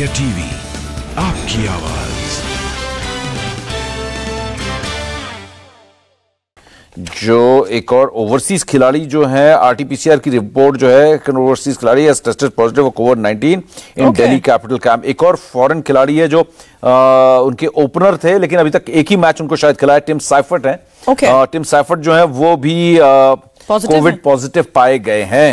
India TV आपकी आवाज जो एक और ओवरसीज खिलाड़ी जो है आरटीपीसीआर की रिपोर्ट जो है ओवरसीज खिलाड़ी है tested positive covid 19 in Delhi capital camp एक और फॉरेन खिलाड़ी है जो आ, उनके ओपनर थे लेकिन अभी तक एक ही मैच उनको शायद खिलाया टिम साइफर्ट है okay. आ, टिम साइफर्ट जो है वो भी कोविड पॉजिटिव पाए गए हैं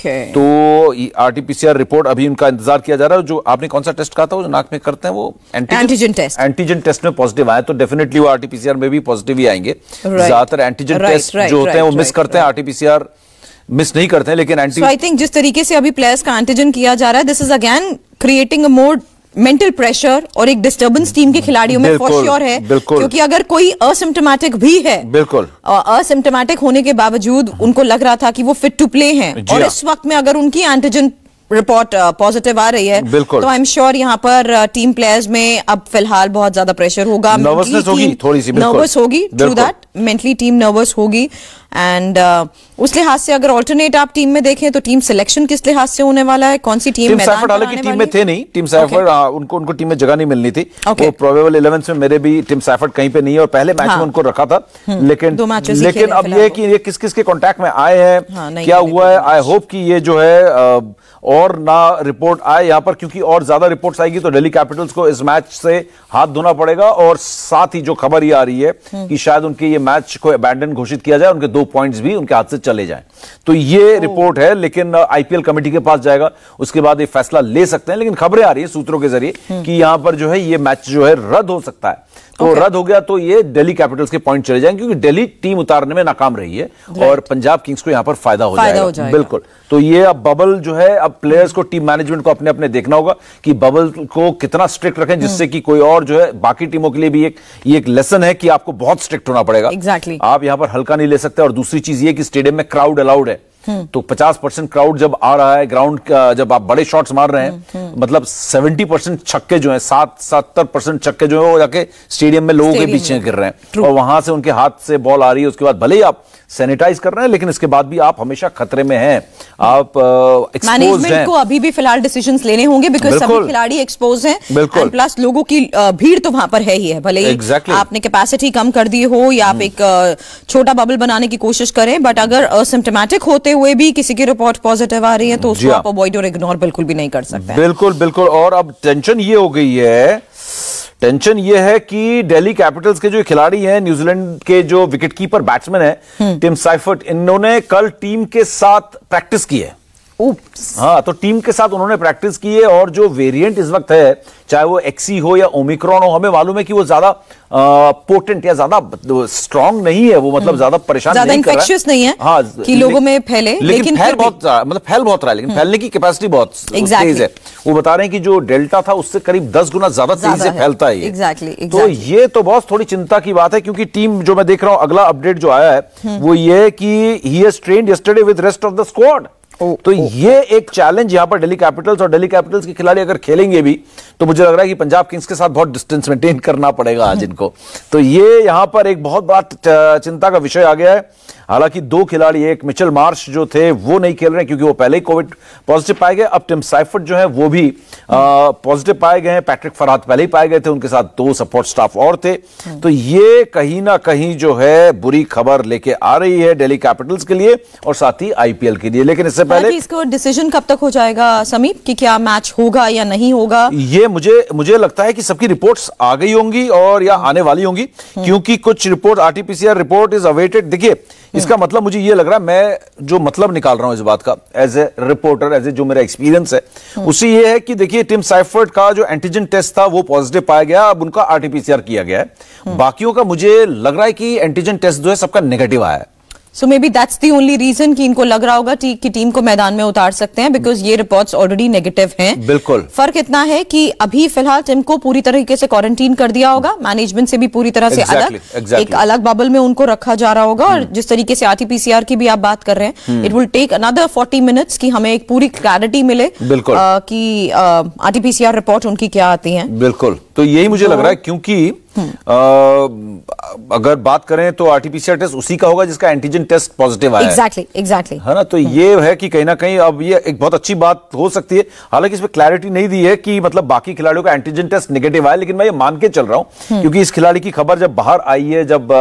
okay. तो आरटीपीसीआर रिपोर्ट अभी उनका इंतजार किया जा रहा है जो आपने कौन सा टेस्ट कहा था वो नाक में करते हैं वो एंटीजन टेस्ट एंटीजन टेस्ट में पॉजिटिव आए तो डेफिनेटली वो आरटीपीसीआर में भी पॉजिटिव ही आएंगे ज्यादातर एंटीजन टेस्ट जो होते हैं वो मिस करते हैं आरटीपीसीआर मिस नहीं करते हैं लेकिन एंटी आई थिंक जिस तरीके से अभी प्लेयर्स का एंटीजन किया जा रहा है this is again creating a mode mental pressure और एक डिस्टर्बेंस टीम के खिलाड़ियों में फॉर श्योर है क्योंकि अगर कोई असिम्टोमेटिक भी है बिल्कुल असिम्टोमेटिक होने के बावजूद उनको लग रहा था कि वो फिट टू प्ले हैं और हाँ। इस वक्त में अगर उनकी एंटीजन रिपोर्ट पॉजिटिव आ रही है बिल्कुल तो आई एम श्योर यहाँ पर टीम प्लेयर्स में अब फिलहाल बहुत ज्यादा प्रेशर होगा नर्वसनेस होगी थोड़ी सी नर्वस होगी through that mentally team nervous होगी एंड uh, उस लिहाज से अगर ऑल्टरनेट आप टीम में देखें तो टीम सिलेक्शन किस लिहाज से होने वाला है कौन सी टीम टीम टीम हालांकि टीम में थे नहीं टीम सैफर्ड okay. आ, उनको उनको टीम में जगह नहीं मिलनी थी okay. वो में मेरे भी टीम सैफर्ड कहीं पे नहीं है और पहले मैच हाँ. में उनको रखा था हम्म। लेकिन लेकिन अब ये कि ये किस किस के कॉन्टेक्ट में आए हैं हाँ, क्या हुआ है आई होप की ये जो है और ना रिपोर्ट आए यहाँ पर क्योंकि और ज्यादा रिपोर्ट आएगी तो डेली कैपिटल्स को इस मैच से हाथ धोना पड़ेगा और साथ ही जो खबर ये आ रही है हम्म। कि शायद उनके ये मैच को अबैंडन घोषित किया जाए उनके दो पॉइंट्स भी उनके हाथ से चले जाएं तो ये रिपोर्ट है लेकिन आईपीएल कमेटी के पास जाएगा उसके बाद ये फैसला ले सकते हैं लेकिन खबरें आ रही है सूत्रों के जरिए हम्म। कि यहां पर जो है ये मैच जो है रद्द हो सकता है तो okay. रद्द हो गया तो ये दिल्ली कैपिटल्स के पॉइंट चले जाएंगे क्योंकि दिल्ली टीम उतारने में नाकाम रही है right. और पंजाब किंग्स को यहाँ पर फायदा हो, फायदा जाएगा। जाएगा बिल्कुल तो ये अब बबल जो है अब प्लेयर्स को टीम मैनेजमेंट को अपने अपने देखना होगा कि बबल को कितना स्ट्रिक्ट रखें जिससे हम्म। कि कोई और जो है बाकी टीमों के लिए भी एक ये एक लेसन है कि आपको बहुत स्ट्रिक्ट होना पड़ेगा एग्जैक्टली आप यहाँ पर हल्का नहीं ले सकते और दूसरी चीज ये कि स्टेडियम में क्राउड अलाउड है तो 50 परसेंट क्राउड जब आ रहा है ग्राउंड जब आप बड़े शॉट्स मार रहे हैं मतलब 70 परसेंट छक्के जो है सात सत्तर परसेंट छक्के जो है वो जाके स्टेडियम में लोगों के पीछे गिर रहे हैं और वहां से उनके हाथ से बॉल आ रही है उसके बाद भले ही आप सैनिटाइज कर रहे हैं लेकिन इसके बाद भी आप हमेशा खतरे में हैं आप मैनेजमेंट uh, को अभी भी फिलहाल डिसीजन लेने होंगे बिकॉज सभी खिलाड़ी एक्सपोज हैं प्लस लोगों की भीड़ तो वहां पर है ही है भले ही exactly. आपने कैपेसिटी कम कर दी हो या आप हम्म। एक छोटा बबल बनाने की कोशिश करें बट अगर असिम्टोमेटिक होते हुए भी किसी की रिपोर्ट पॉजिटिव आ रही है तो उसको हाँ। आप अवॉइड और इग्नोर बिल्कुल भी नहीं कर सकते बिल्कुल बिल्कुल और अब टेंशन ये हो गई है टेंशन ये है कि दिल्ली कैपिटल्स के जो खिलाड़ी हैं न्यूजीलैंड के जो विकेटकीपर बैट्समैन हैं हम्म। टिम साइफर्ट इन्होंने कल टीम के साथ प्रैक्टिस की है हाँ तो टीम के साथ उन्होंने प्रैक्टिस की है और जो वेरिएंट इस वक्त है चाहे वो एक्सी हो या ओमिक्रॉन हो हमें मालूम है कि वो ज्यादा पोटेंट या ज्यादा स्ट्रांग नहीं है वो मतलब हम्म। ज्यादा परेशान ज्यादा इन्फेक्शियस नहीं है हाँ कि लोगों में फैले लेकिन, लेकिन फैल बहुत मतलब फैल बहुत रहा है लेकिन हम्म। फैलने की कैपेसिटी बहुत तेज है वो बता रहे हैं कि जो डेल्टा था उससे करीब दस गुना ज्यादा तेज से फैलता है तो ये तो बहुत थोड़ी चिंता की बात है क्योंकि टीम जो मैं देख रहा हूँ अगला अपडेट जो आया है हम्म। वो ये की he has train yesterday with rest of the squad तो ये एक चैलेंज यहां पर दिल्ली कैपिटल्स और दिल्ली कैपिटल्स के खिलाड़ी अगर खेलेंगे भी तो मुझे लग रहा है कि पंजाब किंग्स के साथ बहुत डिस्टेंस मेंटेन करना पड़ेगा आज इनको तो ये यहां पर एक बहुत बड़ा चिंता का विषय आ गया है हालांकि दो खिलाड़ी एक मिचल मार्श जो थे वो नहीं खेल रहे क्योंकि वो पहले ही कोविड पॉजिटिव पाए गए अब टिम साइफर्ट जो है वो भी पॉजिटिव हम्म। पाए गए हैं पैट्रिक फरात पहले ही पाए गए थे उनके साथ दो सपोर्ट स्टाफ और थे हम्म। तो ये कहीं ना कहीं जो है बुरी खबर लेके आ रही है डेली कैपिटल्स के लिए और साथ ही आईपीएल के लिए लेकिन इससे पहले इसको डिसीजन कब तक हो जाएगा समीप कि क्या मैच होगा या नहीं होगा ये मुझे मुझे लगता है कि सबकी रिपोर्ट्स आ गई होंगी और या आने वाली होंगी हम्म। क्योंकि कुछ report RTPCR report is awaited देखिए हम्म। इसका मतलब मुझे ये लग रहा है मैं जो मतलब निकाल रहा हूं इस बात का as a reporter as a जो मेरा एक्सपीरियंस है हम्म। उसी ये है कि देखिए टिम साइफर्ट का जो एंटीजन टेस्ट था वो पॉजिटिव पाया गया अब उनका आरटीपीसीआर किया गया है बाकियों का मुझे लग रहा है कि एंटीजन टेस्ट जो है सबका नेगेटिव आया है so maybe that's the only reason कि इनको लग रहा होगा कि टीम को मैदान में उतार सकते हैं बिकॉज ये रिपोर्ट्स ऑलरेडी नेगेटिव हैं बिल्कुल फर्क इतना है कि अभी फिलहाल टीम को पूरी तरीके से क्वारंटीन कर दिया होगा मैनेजमेंट से भी पूरी तरह से exactly, अलग exactly. एक अलग बबल में उनको रखा जा रहा होगा और हम्म। जिस तरीके से आरटीपीसीआर की भी आप बात कर रहे हैं it will take another forty minutes की हमें एक पूरी क्लैरिटी मिले बिल्कुल की आरटीपीसीआर रिपोर्ट उनकी क्या आती है बिल्कुल तो यही मुझे तो लग रहा है क्योंकि हम्म। अगर बात करें तो आरटीपीसीआर टेस्ट उसी का होगा जिसका एंटीजन टेस्ट पॉजिटिव आया एग्जैक्टली exactly, एग्जैक्टली exactly. है ना तो हम्म। ये है कि कहीं ना कहीं अब ये एक बहुत अच्छी बात हो सकती है हालांकि इसमें क्लैरिटी नहीं दी है कि मतलब बाकी खिलाड़ियों का एंटीजन टेस्ट निगेटिव आया लेकिन मैं ये मान के चल रहा हूँ हम्म। क्योंकि इस खिलाड़ी की खबर जब बाहर आई है जब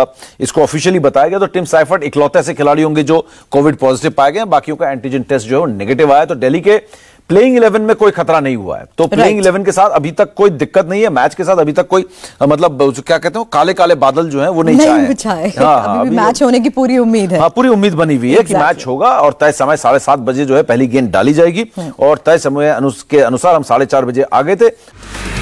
इसको ऑफिशियली बताया गया तो टिम साइफर्ट इकलौते ऐसे खिलाड़ी होंगे जो कोविड पॉजिटिव पाए गए बाकी का एंटीजन टेस्ट जो है वो निगेटिव आया तो डेली के प्लेइंग इलेवन में कोई खतरा नहीं हुआ है तो प्लेइंग इलेवन के साथ अभी तक कोई दिक्कत नहीं है मैच के साथ अभी तक कोई मतलब क्या कहते हो काले काले बादल जो है वो नहीं, नहीं छाए हाँ, हाँ, मैच होने की पूरी उम्मीद है हाँ, पूरी उम्मीद बनी हुई है कि मैच होगा और तय समय साढ़े सात बजे जो है पहली गेंद डाली जाएगी और तय समय के अनुसार हम साढ़े चार बजे आ गए थे